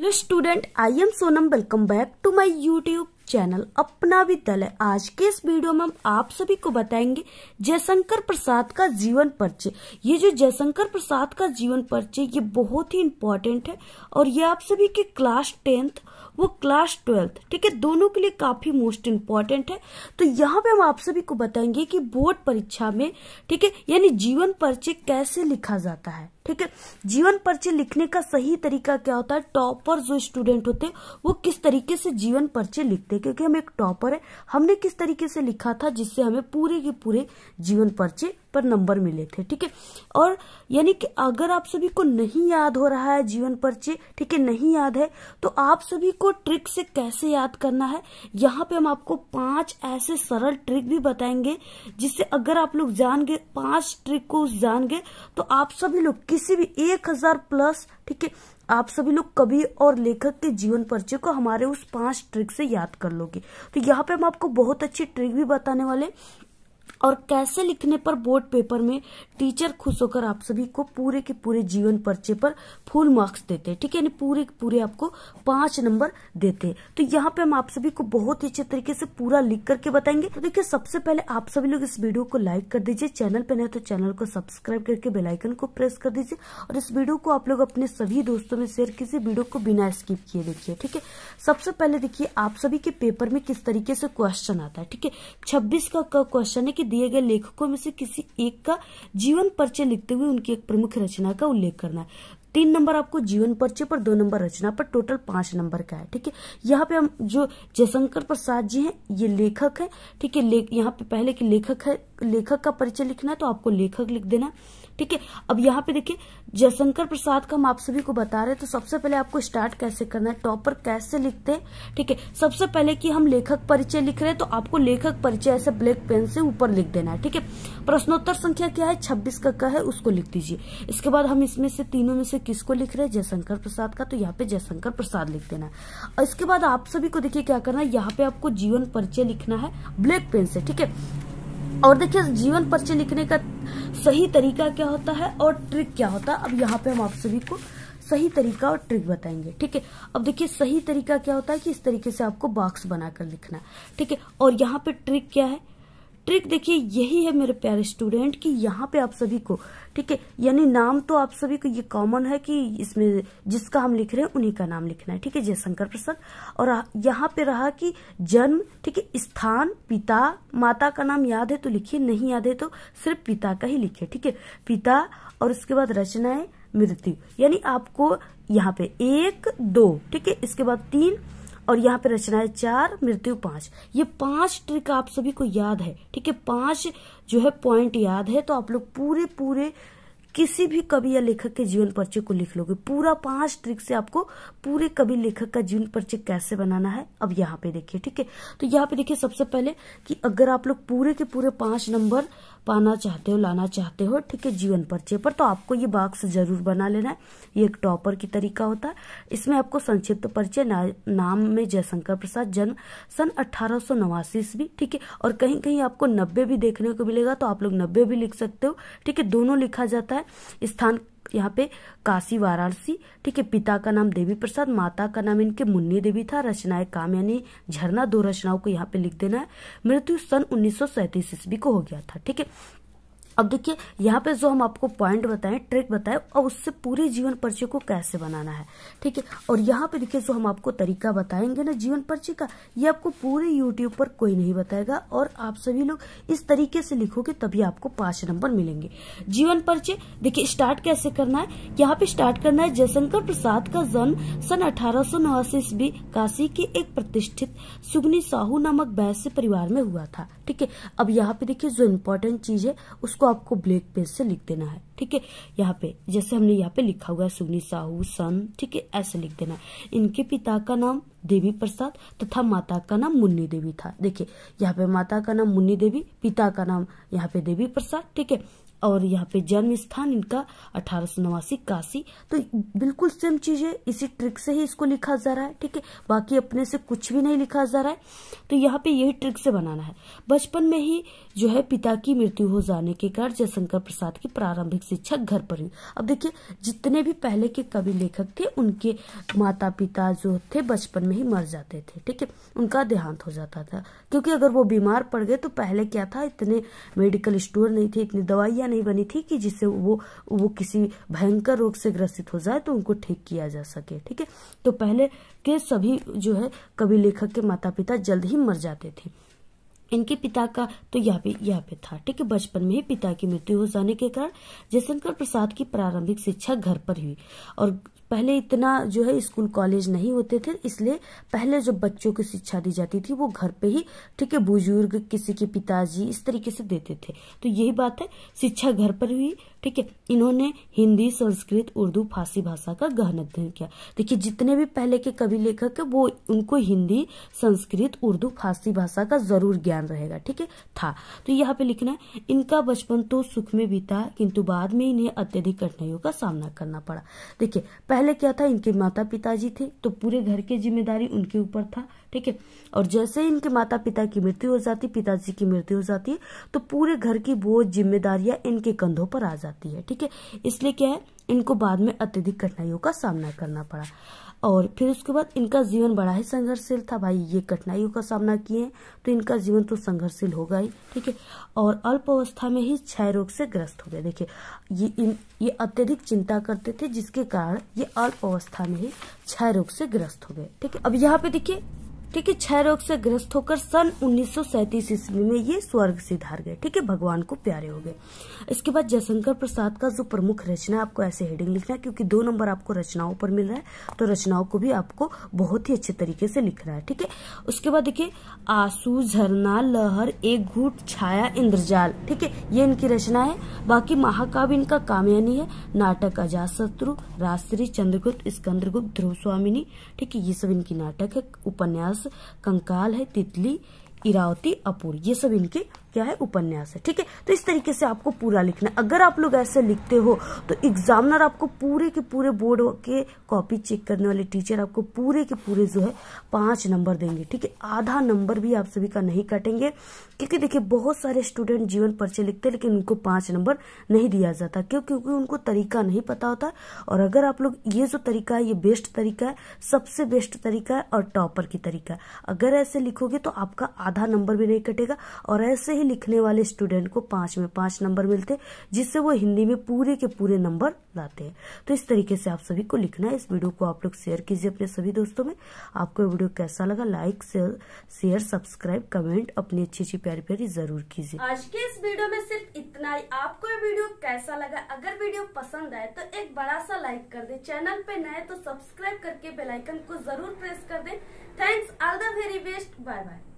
hello student I am Sonam welcome back to my YouTube channel अपना विद्यालय आज के इस वीडियो में हम आप सभी को बताएंगे जयशंकर प्रसाद का जीवन परिचय ये जो जयशंकर प्रसाद का जीवन परिचय ये बहुत ही इम्पोर्टेंट है और ये आप सभी के क्लास टेंथ वो क्लास ट्वेल्थ ठीक है दोनों के लिए काफी मोस्ट इम्पोर्टेंट है तो यहाँ पे हम आप सभी को बताएंगे कि बोर्ड परीक्षा में ठीक है यानी जीवन परिचय कैसे लिखा जाता है ठीक है जीवन परिचय लिखने का सही तरीका क्या होता है टॉपर जो स्टूडेंट होते हैं वो किस तरीके से जीवन पर्चे लिखते हैं क्योंकि हम एक टॉपर है हमने किस तरीके से लिखा था जिससे हमें पूरे के पूरे जीवन पर्चे पर नंबर मिले थे ठीक है और यानी कि अगर आप सभी को नहीं याद हो रहा है जीवन पर्चे ठीक है नहीं याद है तो आप सभी को ट्रिक से कैसे याद करना है यहाँ पे हम आपको पांच ऐसे सरल ट्रिक भी बताएंगे जिससे अगर आप लोग जान गए पांच ट्रिक को जान गए तो आप सभी लोग किसी भी एक हजार प्लस ठीक है आप सभी लोग कवि और लेखक के जीवन परिचय को हमारे उस पांच ट्रिक से याद कर लोगे तो यहाँ पे हम आपको बहुत अच्छी ट्रिक भी बताने वाले और कैसे लिखने पर बोर्ड पेपर में टीचर खुश होकर आप सभी को पूरे के पूरे जीवन पर्चे पर फुल मार्क्स देते हैं ठीक है पूरे पूरे पूरे आपको पांच नंबर देते हैं तो यहाँ पे हम आप सभी को बहुत ही अच्छे तरीके से पूरा लिख करके बताएंगे तो देखिए सबसे पहले आप सभी लोग इस वीडियो को लाइक कर दीजिए चैनल पे नए तो चैनल को सब्सक्राइब करके बेलाइकन को प्रेस कर दीजिए और इस वीडियो को आप लोग अपने सभी दोस्तों में शेयर कीजिए वीडियो को बिना स्किप किए देखिए ठीक है सबसे पहले देखिए आप सभी के पेपर में किस तरीके से क्वेश्चन आता है ठीक है छब्बीस का क्वेश्चन है कि दिए गए लेखकों में से किसी एक का जीवन परिचय लिखते हुए उनकी एक प्रमुख रचना का उल्लेख करना है तीन नंबर आपको जीवन परिचय पर दो नंबर रचना पर टोटल पांच नंबर का है ठीक है यहाँ पे हम जो जयशंकर प्रसाद जी हैं ये लेखक है ठीक है यहाँ पे पहले के लेखक है लेखक का परिचय लिखना है तो आपको लेखक लिख देना है ठीक है अब यहाँ पे देखिए जयशंकर प्रसाद का हम आप सभी को बता रहे हैं तो सबसे पहले आपको स्टार्ट कैसे करना है टॉपर कैसे लिखते हैं ठीक है सबसे पहले कि हम लेखक परिचय लिख रहे हैं तो आपको लेखक परिचय ऐसे ब्लैक पेन से ऊपर लिख देना है ठीक है प्रश्नोत्तर संख्या क्या है छब्बीस का का है उसको लिख दीजिए इसके बाद हम इसमें से तीनों में से किसको लिख रहे हैं जयशंकर प्रसाद का तो यहाँ पे जयशंकर प्रसाद लिख देना इसके बाद आप सभी को देखिए क्या करना है यहाँ पे आपको जीवन परिचय लिखना है ब्लैक पेन से ठीक है और देखिए जीवन पर्चे लिखने का सही तरीका क्या होता है और ट्रिक क्या होता है अब यहाँ पे हम आप सभी को सही तरीका और ट्रिक बताएंगे ठीक है अब देखिए सही तरीका क्या होता है कि इस तरीके से आपको बॉक्स बनाकर लिखना ठीक है और यहाँ पे ट्रिक क्या है ट्रिक देखिए यही है मेरे प्यारे स्टूडेंट कि यहाँ पे आप सभी को ठीक है यानी नाम तो आप सभी को ये कॉमन है कि इसमें जिसका हम लिख रहे हैं उन्हीं का नाम लिखना है ठीक है जयशंकर प्रसाद और यहाँ पे रहा कि जन्म ठीक है स्थान पिता माता का नाम याद है तो लिखिए नहीं याद है तो सिर्फ पिता का ही लिखिए ठीक है पिता और उसके बाद रचनाएं मृत्यु यानी आपको यहाँ पे एक दो ठीक है इसके बाद तीन और यहाँ पे रचना है चार मृत्यु पांच ये पांच ट्रिक आप सभी को याद है ठीक है पांच जो है पॉइंट याद है तो आप लोग पूरे पूरे किसी भी कवि या लेखक के जीवन परिचय को लिख लोगे पूरा पांच ट्रिक से आपको पूरे कवि लेखक का जीवन परिचय कैसे बनाना है अब यहाँ पे देखिए ठीक है तो यहाँ पे देखिए सबसे पहले कि अगर आप लोग पूरे के पूरे पांच नंबर पाना चाहते हो लाना चाहते हो ठीक है जीवन परिचय पर तो आपको ये बाक्स जरूर बना लेना है ये एक टॉपर की तरीका होता है इसमें आपको संक्षिप्त परिचय ना, नाम में जयशंकर प्रसाद जन्म सन अठारह ईस्वी ठीक है और कहीं कहीं आपको नब्बे भी देखने को मिलेगा तो आप लोग नब्बे भी लिख सकते हो ठीक है दोनों लिखा जाता है है स्थान यहाँ पे काशी वाराणसी ठीक है पिता का नाम देवी प्रसाद माता का नाम इनके मुन्नी देवी था रचनाएं काम यानी झरना दो रचनाओं को यहाँ पे लिख देना है मृत्यु सन उन्नीस सौ ईस्वी को हो गया था ठीक है अब देखिए यहाँ पे जो हम आपको पॉइंट बताएं ट्रिक बताएं और उससे पूरे जीवन पर्चे को कैसे बनाना है ठीक है और यहाँ पे देखिए जो हम आपको तरीका बताएंगे ना जीवन पर्चे का ये आपको पूरे यूट्यूब पर कोई नहीं बताएगा और आप सभी लोग इस तरीके से लिखोगे तभी आपको पांच नंबर मिलेंगे जीवन पर्चे देखिए स्टार्ट कैसे करना है यहाँ पे स्टार्ट करना है जयशंकर प्रसाद का जन्म सन अठारह सौ नवासी ईस्वी काशी के एक प्रतिष्ठित सुग्नि साहू नामक वैश्य परिवार में हुआ था ठीक है अब यहाँ पे देखिये जो इम्पोर्टेंट चीज है उस उसको आपको ब्लैक पेन से लिख देना है ठीक है यहाँ पे जैसे हमने यहाँ पे लिखा हुआ है सुगनी साहू सन ठीक है ऐसे लिख देना है इनके पिता का नाम देवी प्रसाद तथा माता का नाम मुन्नी देवी था देखिए यहाँ पे माता का नाम मुन्नी देवी पिता का नाम यहाँ पे देवी प्रसाद ठीक है और यहाँ पे जन्म स्थान इनका अठारह नवासी काशी तो बिल्कुल सेम चीज है इसी ट्रिक से ही इसको लिखा जा रहा है ठीक है बाकी अपने से कुछ भी नहीं लिखा जा रहा है तो यहाँ पे यही ट्रिक से बनाना है बचपन में ही जो है पिता की मृत्यु हो जाने के कारण जयशंकर प्रसाद की प्रारंभिक शिक्षा घर पर हुई अब देखिये जितने भी पहले के कवि लेखक थे उनके माता पिता जो थे बचपन में ही मर जाते थे ठीक है उनका देहांत हो जाता था क्योंकि अगर वो बीमार पड़ गए तो पहले क्या था इतने मेडिकल स्टोर नहीं थे इतनी दवाइयाँ नहीं बनी थी कि जिससे वो वो किसी भयंकर रोग से ग्रसित हो जाए तो उनको ठीक किया जा सके ठीक है तो पहले के सभी जो है कवि लेखक के माता पिता जल्द ही मर जाते थे इनके पिता का तो यहाँ पे यहाँ पे था ठीक है बचपन में ही पिता की मृत्यु हो जाने के कारण जयशंकर प्रसाद की प्रारंभिक शिक्षा घर पर हुई और पहले इतना जो है स्कूल कॉलेज नहीं होते थे इसलिए पहले जो बच्चों को शिक्षा दी जाती थी वो घर पे ही ठीक है बुजुर्ग किसी के पिताजी इस तरीके से देते थे तो यही बात है शिक्षा घर पर हुई ठीक है इन्होंने हिंदी संस्कृत उर्दू फारसी भाषा का गहन अध्ययन किया देखिए जितने भी पहले के कवि लेखक है वो उनको हिंदी संस्कृत उर्दू फारसी भाषा का जरूर ज्ञान रहेगा ठीक है था तो यहाँ पे लिखना है इनका बचपन तो सुख में बीता किंतु बाद में इन्हें अत्यधिक कठिनाइयों का सामना करना पड़ा देखिये पहले क्या था इनके माता पिताजी थे तो पूरे घर की जिम्मेदारी उनके ऊपर था ठीक है और जैसे इनके माता पिता की मृत्यु हो जाती पिताजी की मृत्यु हो जाती है तो पूरे घर की बोझ जिम्मेदारियां इनके कंधों पर आ जाती है ठीक है इसलिए क्या है इनको बाद में अत्यधिक कठिनाइयों का सामना करना पड़ा और फिर उसके बाद इनका जीवन बड़ा ही संघर्षशील था भाई ये कठिनाइयों का सामना किए तो इनका जीवन तो संघर्षशील होगा ही ठीक है और अल्प अवस्था में ही क्षय रोग से ग्रस्त हो गए देखिए ये इन ये अत्यधिक चिंता करते थे जिसके कारण ये अल्प अवस्था में ही क्षय रोग से ग्रस्त हो गए ठीक है अब यहाँ पे देखिये ठीक है छह रोग से ग्रस्त होकर सन उन्नीस ईस्वी में ये स्वर्ग से धार गए ठीक है भगवान को प्यारे हो गए इसके बाद जयशंकर प्रसाद का जो प्रमुख रचना आपको ऐसे हेडिंग लिखना है क्योंकि दो नंबर आपको रचनाओं पर मिल रहा है तो रचनाओं को भी आपको बहुत ही अच्छे तरीके से लिख रहा है ठीक है उसके बाद देखिये आंसू झरना लहर एक घूट छाया इंद्रजाल ठीक है ये इनकी रचना है बाकी महाकाव्य इनका कामयानी है नाटक अजात शत्रु राजश्री चंद्रगुप्त स्कंद्रगुप्त ध्रुव स्वामिनी ठीक है ये सब इनकी नाटक है उपन्यास कंकाल है तितली इरावती अपूर ये सब इनके क्या है उपन्यास है ठीक है तो इस तरीके से आपको पूरा लिखना अगर आप लोग ऐसे लिखते हो तो एग्जामिनर आपको पूरे के पूरे बोर्ड के कॉपी चेक करने वाले टीचर आपको पूरे के पूरे जो है पांच नंबर देंगे ठीक है आधा नंबर भी आप सभी का नहीं काटेंगे क्योंकि देखिए बहुत सारे स्टूडेंट जीवन पर्चे लिखते हैं लेकिन उनको पांच नंबर नहीं दिया जाता क्यों क्योंकि उनको तरीका नहीं पता होता और अगर आप लोग ये जो तरीका है ये बेस्ट तरीका है सबसे बेस्ट तरीका है और टॉपर की तरीका है अगर ऐसे लिखोगे तो आपका आधा नंबर भी नहीं कटेगा और ऐसे ही लिखने वाले स्टूडेंट को पांच में पांच नंबर मिलते जिससे वो हिंदी में पूरे के पूरे नंबर लाते हैं तो इस तरीके से आप सभी को लिखना है इस वीडियो को आप लोग शेयर कीजिए अपने सभी दोस्तों में आपको वीडियो कैसा लगा लाइक शेयर सब्सक्राइब कमेंट अपनी अच्छी अच्छी प्यारी प्यारी जरूर कीजिए आज के इस वीडियो में सिर्फ इतना ही आपको ये वीडियो कैसा लगा अगर वीडियो पसंद आए तो एक बड़ा सा लाइक कर दे चैनल पे नए तो सब्सक्राइब करके बेलाइकन को जरूर प्रेस कर दे thanks all the very best bye bye